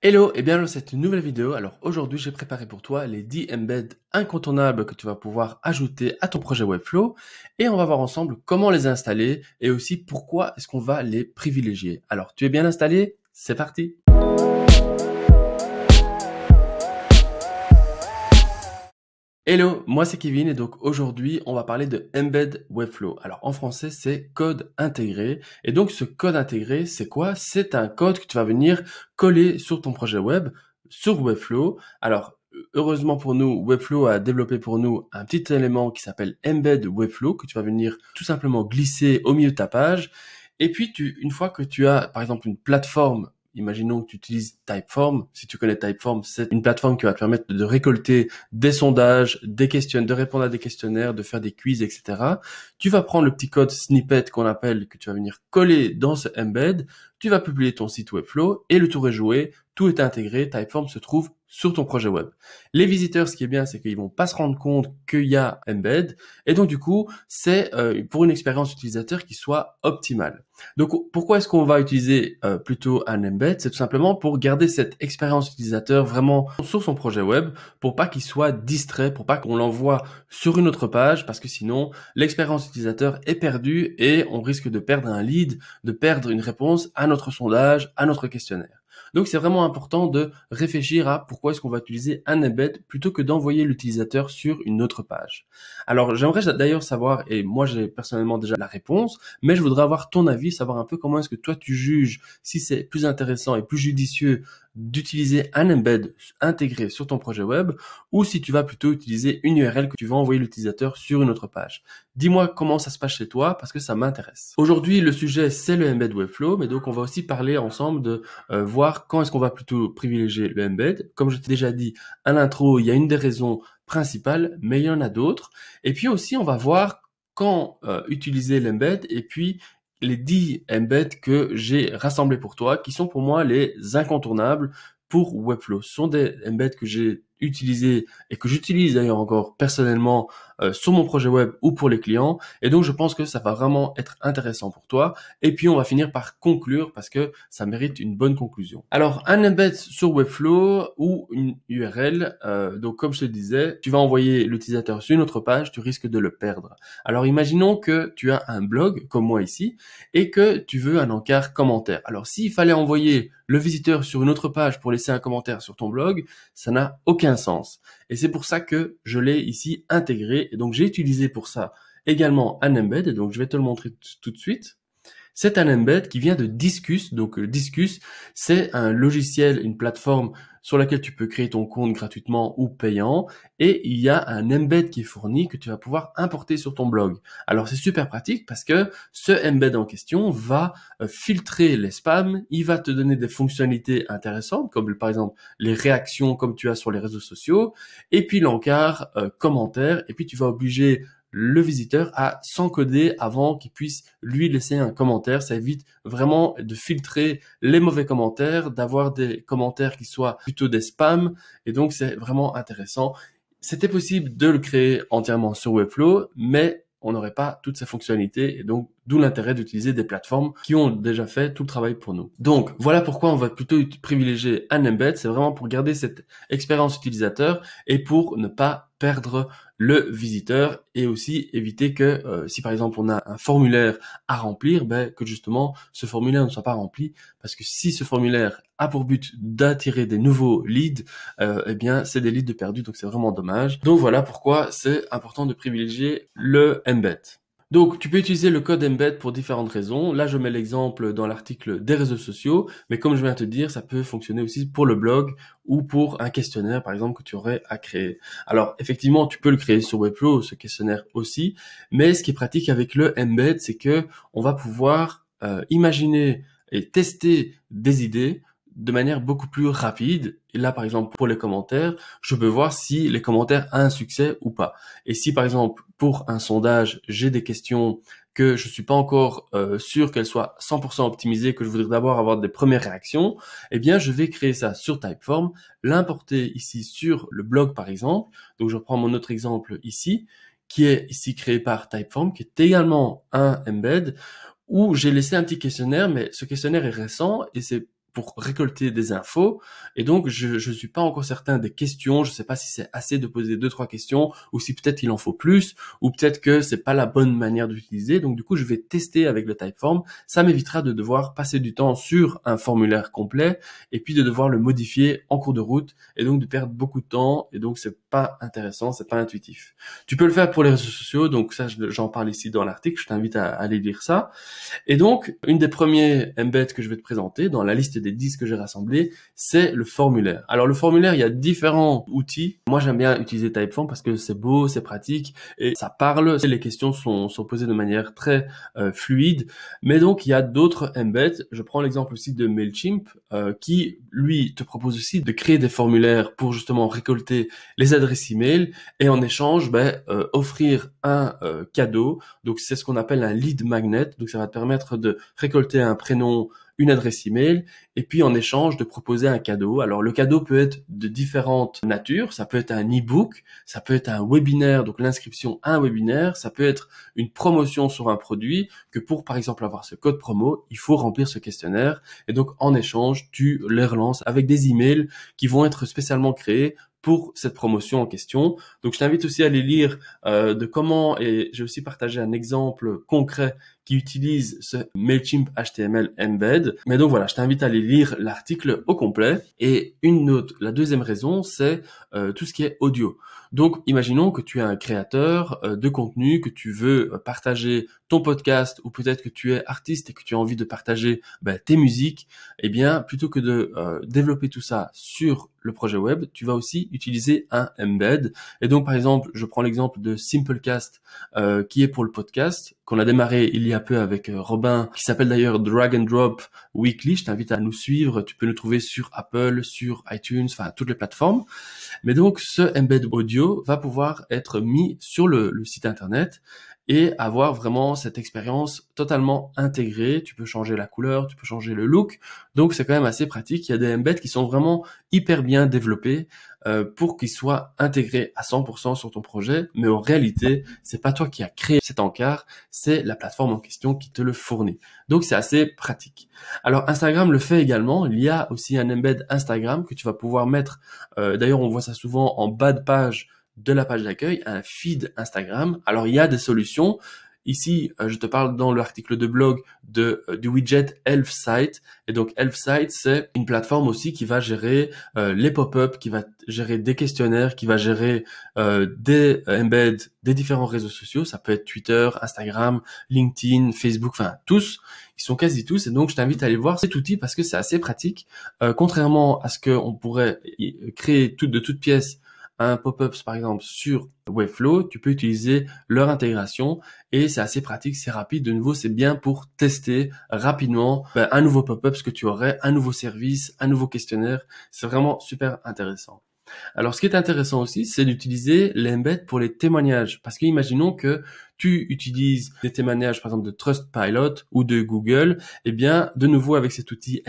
Hello et bienvenue dans cette nouvelle vidéo. Alors aujourd'hui j'ai préparé pour toi les 10 embeds incontournables que tu vas pouvoir ajouter à ton projet Webflow et on va voir ensemble comment les installer et aussi pourquoi est-ce qu'on va les privilégier. Alors tu es bien installé C'est parti Hello, moi c'est Kevin et donc aujourd'hui on va parler de Embed Webflow. Alors en français c'est code intégré et donc ce code intégré c'est quoi C'est un code que tu vas venir coller sur ton projet web sur Webflow. Alors heureusement pour nous, Webflow a développé pour nous un petit élément qui s'appelle Embed Webflow que tu vas venir tout simplement glisser au milieu de ta page. Et puis tu, une fois que tu as par exemple une plateforme imaginons que tu utilises Typeform. Si tu connais Typeform, c'est une plateforme qui va te permettre de récolter des sondages, des questions, de répondre à des questionnaires, de faire des quiz, etc. Tu vas prendre le petit code snippet qu'on appelle, que tu vas venir coller dans ce embed. Tu vas publier ton site Webflow et le tour est joué. Tout est intégré. Typeform se trouve sur ton projet web. Les visiteurs, ce qui est bien, c'est qu'ils vont pas se rendre compte qu'il y a embed, et donc du coup, c'est euh, pour une expérience utilisateur qui soit optimale. Donc, pourquoi est-ce qu'on va utiliser euh, plutôt un embed C'est tout simplement pour garder cette expérience utilisateur vraiment sur son projet web, pour pas qu'il soit distrait, pour pas qu'on l'envoie sur une autre page, parce que sinon, l'expérience utilisateur est perdue et on risque de perdre un lead, de perdre une réponse à notre sondage, à notre questionnaire. Donc c'est vraiment important de réfléchir à pourquoi est-ce qu'on va utiliser un embed plutôt que d'envoyer l'utilisateur sur une autre page. Alors j'aimerais d'ailleurs savoir, et moi j'ai personnellement déjà la réponse, mais je voudrais avoir ton avis, savoir un peu comment est-ce que toi tu juges si c'est plus intéressant et plus judicieux d'utiliser un embed intégré sur ton projet web ou si tu vas plutôt utiliser une URL que tu vas envoyer l'utilisateur sur une autre page. Dis-moi comment ça se passe chez toi parce que ça m'intéresse. Aujourd'hui, le sujet c'est le embed Webflow, mais donc on va aussi parler ensemble de euh, voir quand est-ce qu'on va plutôt privilégier le embed. Comme je t'ai déjà dit à l'intro, il y a une des raisons principales, mais il y en a d'autres. Et puis aussi, on va voir quand euh, utiliser l'embed et puis les 10 embeds que j'ai rassemblés pour toi, qui sont pour moi les incontournables pour Webflow. Ce sont des embeds que j'ai utilisé et que j'utilise d'ailleurs encore personnellement euh, sur mon projet web ou pour les clients. Et donc je pense que ça va vraiment être intéressant pour toi. Et puis on va finir par conclure parce que ça mérite une bonne conclusion. Alors un embed sur Webflow ou une URL. Euh, donc comme je te disais, tu vas envoyer l'utilisateur sur une autre page, tu risques de le perdre. Alors imaginons que tu as un blog comme moi ici et que tu veux un encart commentaire. Alors s'il fallait envoyer le visiteur sur une autre page pour laisser un commentaire sur ton blog, ça n'a aucun sens. Et c'est pour ça que je l'ai ici intégré. Et donc j'ai utilisé pour ça également un embed. donc je vais te le montrer tout de suite c'est un embed qui vient de Discus. Donc euh, Discus, c'est un logiciel, une plateforme sur laquelle tu peux créer ton compte gratuitement ou payant. Et il y a un embed qui est fourni que tu vas pouvoir importer sur ton blog. Alors c'est super pratique parce que ce embed en question va euh, filtrer les spams, il va te donner des fonctionnalités intéressantes comme par exemple les réactions comme tu as sur les réseaux sociaux, et puis l'encart euh, commentaire, et puis tu vas obliger le visiteur à s'encoder avant qu'il puisse lui laisser un commentaire. Ça évite vraiment de filtrer les mauvais commentaires, d'avoir des commentaires qui soient plutôt des spams. Et donc, c'est vraiment intéressant. C'était possible de le créer entièrement sur Webflow, mais on n'aurait pas toutes ces fonctionnalités et donc d'où l'intérêt d'utiliser des plateformes qui ont déjà fait tout le travail pour nous. Donc voilà pourquoi on va plutôt privilégier un embed, c'est vraiment pour garder cette expérience utilisateur et pour ne pas perdre le visiteur et aussi éviter que euh, si par exemple on a un formulaire à remplir, ben, que justement ce formulaire ne soit pas rempli parce que si ce formulaire a pour but d'attirer des nouveaux leads, euh, eh bien c'est des leads de perdus donc c'est vraiment dommage. Donc voilà pourquoi c'est important de privilégier le embed. Donc, tu peux utiliser le code embed pour différentes raisons. Là, je mets l'exemple dans l'article des réseaux sociaux, mais comme je viens de te dire, ça peut fonctionner aussi pour le blog ou pour un questionnaire, par exemple, que tu aurais à créer. Alors, effectivement, tu peux le créer sur Webflow, ce questionnaire aussi, mais ce qui est pratique avec le embed, c'est que on va pouvoir euh, imaginer et tester des idées de manière beaucoup plus rapide. Et là, par exemple, pour les commentaires, je peux voir si les commentaires ont un succès ou pas. Et si, par exemple, pour un sondage, j'ai des questions que je suis pas encore euh, sûr qu'elles soient 100% optimisées, que je voudrais d'abord avoir des premières réactions, eh bien, je vais créer ça sur Typeform, l'importer ici sur le blog, par exemple. Donc, je reprends mon autre exemple ici, qui est ici créé par Typeform, qui est également un embed, où j'ai laissé un petit questionnaire, mais ce questionnaire est récent et c'est pour récolter des infos. Et donc, je ne suis pas encore certain des questions. Je ne sais pas si c'est assez de poser deux, trois questions, ou si peut-être il en faut plus, ou peut-être que c'est pas la bonne manière d'utiliser. Donc, du coup, je vais tester avec le Typeform. Ça m'évitera de devoir passer du temps sur un formulaire complet, et puis de devoir le modifier en cours de route, et donc de perdre beaucoup de temps. Et donc, c'est pas intéressant, c'est pas intuitif. Tu peux le faire pour les réseaux sociaux. Donc, ça, j'en parle ici dans l'article. Je t'invite à aller lire ça. Et donc, une des premiers embeds que je vais te présenter dans la liste des disques que j'ai rassemblés, c'est le formulaire. Alors le formulaire, il y a différents outils. Moi, j'aime bien utiliser Typeform parce que c'est beau, c'est pratique et ça parle. Les questions sont, posées de manière très euh, fluide. Mais donc, il y a d'autres embeds. Je prends l'exemple aussi de Mailchimp euh, qui, lui, te propose aussi de créer des formulaires pour justement récolter les adresses email et en échange, ben, euh, offrir un cadeau. Donc, c'est ce qu'on appelle un lead magnet. Donc, ça va te permettre de récolter un prénom une adresse email et puis en échange de proposer un cadeau. Alors le cadeau peut être de différentes natures, ça peut être un e-book, ça peut être un webinaire, donc l'inscription à un webinaire, ça peut être une promotion sur un produit que pour par exemple avoir ce code promo, il faut remplir ce questionnaire et donc en échange, tu les relances avec des emails qui vont être spécialement créés pour cette promotion en question. Donc je t'invite aussi à aller lire euh, de comment, et j'ai aussi partagé un exemple concret qui utilise ce MailChimp HTML Embed. Mais donc voilà, je t'invite à aller lire l'article au complet. Et une note, la deuxième raison, c'est euh, tout ce qui est audio. Donc imaginons que tu es un créateur euh, de contenu, que tu veux partager ton podcast ou peut-être que tu es artiste et que tu as envie de partager ben, tes musiques, eh bien, plutôt que de euh, développer tout ça sur le projet web, tu vas aussi utiliser un embed. Et donc, par exemple, je prends l'exemple de Simplecast, euh, qui est pour le podcast, qu'on a démarré il y a peu avec euh, Robin, qui s'appelle d'ailleurs Drag and Drop Weekly. Je t'invite à nous suivre. Tu peux nous trouver sur Apple, sur iTunes, enfin, toutes les plateformes. Mais donc, ce embed audio va pouvoir être mis sur le site internet et avoir vraiment cette expérience totalement intégrée. Tu peux changer la couleur, tu peux changer le look, donc c'est quand même assez pratique. Il y a des embeds qui sont vraiment hyper bien développés euh, pour qu'ils soient intégrés à 100% sur ton projet, mais en réalité, c'est pas toi qui as créé cet encart, c'est la plateforme en question qui te le fournit. Donc c'est assez pratique. Alors Instagram le fait également, il y a aussi un embed Instagram que tu vas pouvoir mettre, euh, d'ailleurs on voit ça souvent en bas de page de la page d'accueil un feed Instagram. Alors il y a des solutions. Ici, euh, je te parle dans l'article de blog de, euh, du widget Elf Site. Et donc, Elf Site, c'est une plateforme aussi qui va gérer euh, les pop-up, qui va gérer des questionnaires, qui va gérer des embeds des différents réseaux sociaux. Ça peut être Twitter, Instagram, LinkedIn, Facebook, enfin tous. Ils sont quasi tous. Et donc, je t'invite à aller voir cet outil parce que c'est assez pratique. contrairement à ce qu'on pourrait créer tout, de toutes pièces un pop up par exemple sur Webflow, tu peux utiliser leur intégration et c'est assez pratique, c'est rapide. De nouveau, c'est bien pour tester rapidement ben, un nouveau pop-up ce que tu aurais, un nouveau service, un nouveau questionnaire. C'est vraiment super intéressant. Alors, ce qui est intéressant aussi, c'est d'utiliser l'embed pour les témoignages. Parce que imaginons que tu utilises des témoignages, par exemple, de Trustpilot ou de Google, eh bien, de nouveau, avec cet outil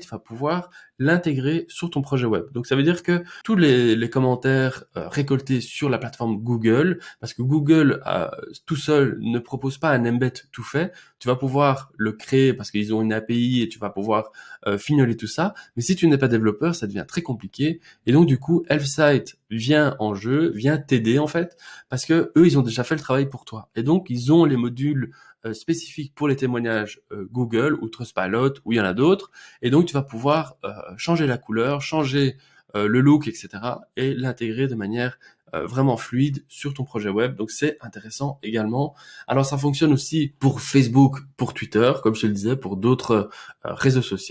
tu vas pouvoir l'intégrer sur ton projet web. Donc, ça veut dire que tous les, commentaires euh, récoltés sur la plateforme Google, parce que Google, euh, tout seul, ne propose pas un embed tout fait, tu vas pouvoir le créer parce qu'ils ont une API et tu vas pouvoir euh, tout ça. Mais si tu n'es pas développeur, ça devient très compliqué. Et donc, du coup, Helpsight vient en jeu, vient t'aider en fait, parce que eux, ils ont déjà fait le travail pour toi. Et donc, ils ont les modules euh, spécifiques pour les témoignages euh, Google ou Trustpilot ou il y en a d'autres. Et donc, tu vas pouvoir euh, changer la couleur, changer le look, etc. et l'intégrer de manière euh, vraiment fluide sur ton projet web. Donc c'est intéressant également. Alors ça fonctionne aussi pour Facebook, pour Twitter, comme je te le disais, pour d'autres euh, réseaux sociaux.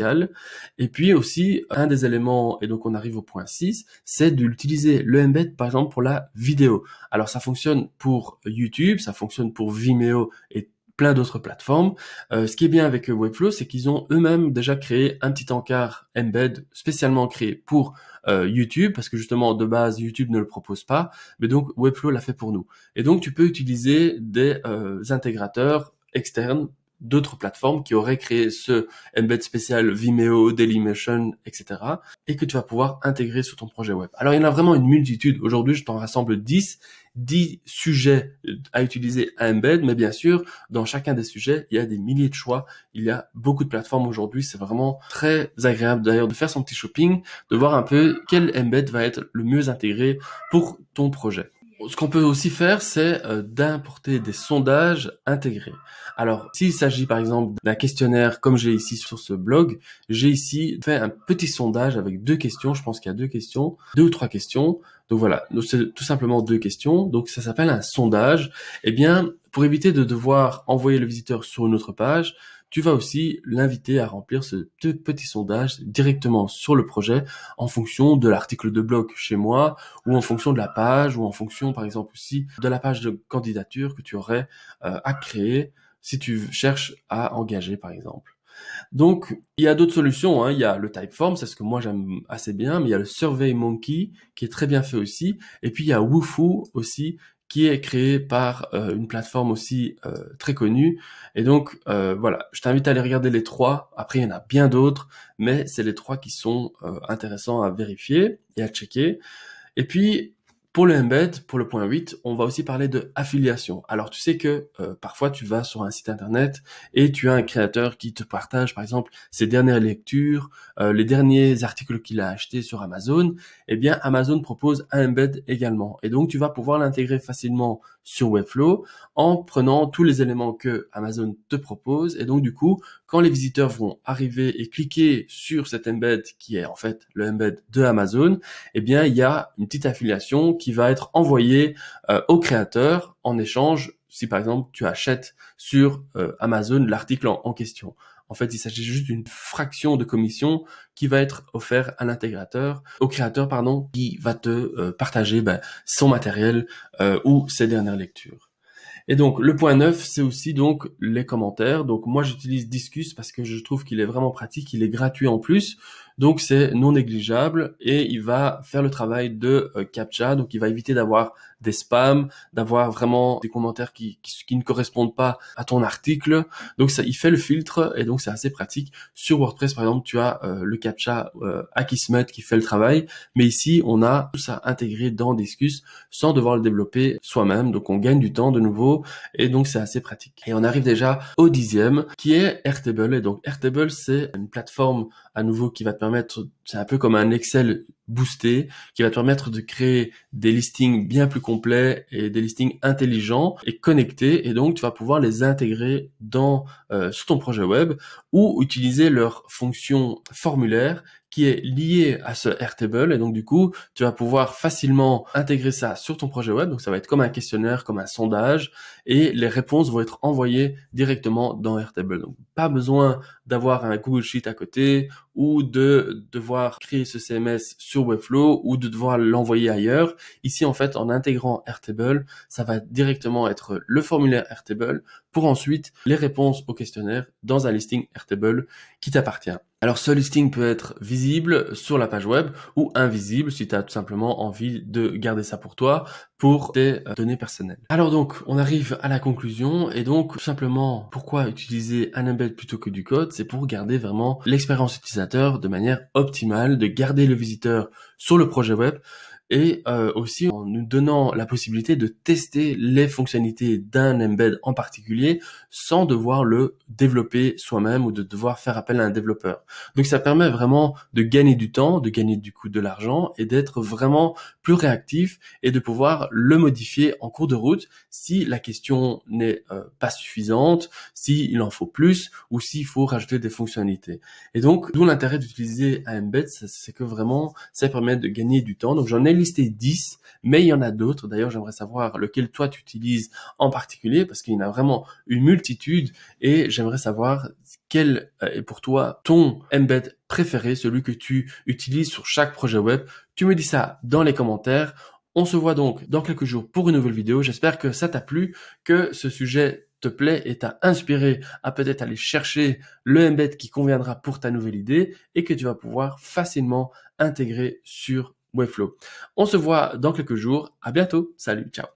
Et puis aussi, euh, un des éléments, et donc on arrive au point 6, c'est d'utiliser le embed par exemple pour la vidéo. Alors ça fonctionne pour YouTube, ça fonctionne pour Vimeo et plein d'autres plateformes. Euh, ce qui est bien avec euh, Webflow, c'est qu'ils ont eux-mêmes déjà créé un petit encart embed spécialement créé pour euh, YouTube, parce que justement de base YouTube ne le propose pas, mais donc Webflow l'a fait pour nous. Et donc tu peux utiliser des intégrateurs externes d'autres plateformes qui auraient créé ce embed spécial Vimeo, Dailymotion, etc. et que tu vas pouvoir intégrer sur ton projet web. Alors il y en a vraiment une multitude. Aujourd'hui, je t'en rassemble 10 10 sujets à utiliser embed, mais bien sûr, dans chacun des sujets, il y a des milliers de choix, il y a beaucoup de plateformes aujourd'hui, c'est vraiment très agréable d'ailleurs de faire son petit shopping, de voir un peu quel embed va être le mieux intégré pour ton projet ce qu'on peut aussi faire, c'est euh, d'importer des sondages intégrés. Alors, s'il s'agit par exemple d'un questionnaire comme j'ai ici sur ce blog, j'ai ici fait un petit sondage avec deux questions, je pense qu'il y a deux questions, deux ou trois questions, donc voilà, c'est tout simplement deux questions. Donc ça s'appelle un sondage. Eh bien, pour éviter de devoir envoyer le visiteur sur une autre page, tu vas aussi l'inviter à remplir ce petit sondage directement sur le projet en fonction de l'article de blog chez moi ou en fonction de la page ou en fonction par exemple aussi de la page de candidature que tu aurais euh, à créer si tu cherches à engager par exemple. Donc, il y a d'autres solutions. Hein. Il y a le Typeform, c'est ce que moi j'aime assez bien, mais il y a le Survey Monkey qui est très bien fait aussi. Et puis il y a Wufoo aussi qui est créé par euh, une plateforme aussi euh, très connue. Et donc euh, voilà, je t'invite à aller regarder les trois. Après, il y en a bien d'autres, mais c'est les trois qui sont intéressants à vérifier et à checker. Et puis pour le embed, pour le point 8, on va aussi parler de affiliation. Alors tu sais que euh, parfois tu vas sur un site internet et tu as un créateur qui te partage par exemple ses dernières lectures, euh, les derniers articles qu'il a achetés sur Amazon, eh bien Amazon propose un embed également. Et donc tu vas pouvoir l'intégrer facilement sur Webflow en prenant tous les éléments que Amazon te propose. Et donc du coup, quand les visiteurs vont arriver et cliquer sur cet embed qui est en fait le embed de Amazon, eh bien il y a une petite affiliation qui va être envoyé euh, au créateur en échange si par exemple tu achètes sur euh, Amazon l'article en, question. En fait, il s'agit juste d'une fraction de commission qui va être offerte à l'intégrateur, au créateur pardon, qui va te euh, partager ben, son matériel ou ses dernières lectures. Et donc le point neuf, c'est aussi donc les commentaires. Donc moi j'utilise Discus parce que je trouve qu'il est vraiment pratique, il est gratuit en plus. Donc c'est non négligeable et il va faire le travail de euh, captcha, donc il va éviter d'avoir des spams, d'avoir vraiment des commentaires qui, qui, ne correspondent pas à ton article. Donc ça, il fait le filtre et donc c'est assez pratique. Sur WordPress, par exemple, tu as euh, le CAPTCHA euh, Akismet qui fait le travail, mais ici, on a tout ça intégré dans Discus sans devoir le développer soi-même. Donc on gagne du temps de nouveau et donc c'est assez pratique. Et on arrive déjà au dixième qui est Airtable. Et donc Airtable, c'est une plateforme à nouveau qui va te permettre c'est un peu comme un Excel boosté qui va te permettre de créer des listings bien plus complets et des listings intelligents et connectés et donc tu vas pouvoir les intégrer dans euh, sur ton projet web ou utiliser leur fonction formulaire qui est lié à ce Rtable Et donc, du coup, tu vas pouvoir facilement intégrer ça sur ton projet web. Donc, ça va être comme un questionnaire, comme un sondage. Et les réponses vont être envoyées directement dans Airtable. Donc, pas besoin d'avoir un Google Sheet à côté ou de devoir créer ce CMS sur Webflow ou de devoir l'envoyer ailleurs. Ici, en fait, en intégrant Rtable, ça va directement être le formulaire Rtable pour ensuite les réponses au questionnaire dans un listing Airtable qui t'appartient. Alors ce listing peut être visible sur la page web ou invisible si tu as tout simplement envie de garder ça pour toi, pour tes euh, données personnelles. Alors donc on arrive à la conclusion et donc tout simplement pourquoi utiliser un embed plutôt que du code, c'est pour garder vraiment l'expérience utilisateur de manière optimale, de garder le visiteur sur le projet web, et euh, aussi en nous donnant la possibilité de tester les fonctionnalités d'un embed en particulier sans devoir le développer soi-même ou de devoir faire appel à un développeur. Donc ça permet vraiment de gagner du temps, de gagner du coup de l'argent et d'être vraiment plus réactif et de pouvoir le modifier en cours de route si la question n'est euh, pas suffisante, s'il en faut plus ou s'il faut rajouter des fonctionnalités. Et donc d'où l'intérêt d'utiliser un embed, c'est que vraiment ça permet de gagner du temps. Donc j'en ai 10, mais il y en a d'autres. D'ailleurs, j'aimerais savoir lequel toi tu utilises en particulier, parce qu'il y en a vraiment une multitude, et j'aimerais savoir quel euh, est pour toi ton embed préféré, celui que tu utilises sur chaque projet web. Tu me dis ça dans les commentaires. On se voit donc dans quelques jours pour une nouvelle vidéo. J'espère que ça t'a plu, que ce sujet te plaît et t'a inspiré à peut-être aller chercher le embed qui conviendra pour ta nouvelle idée et que tu vas pouvoir facilement intégrer sur Webflow. On se voit dans quelques jours. À bientôt. Salut. Ciao.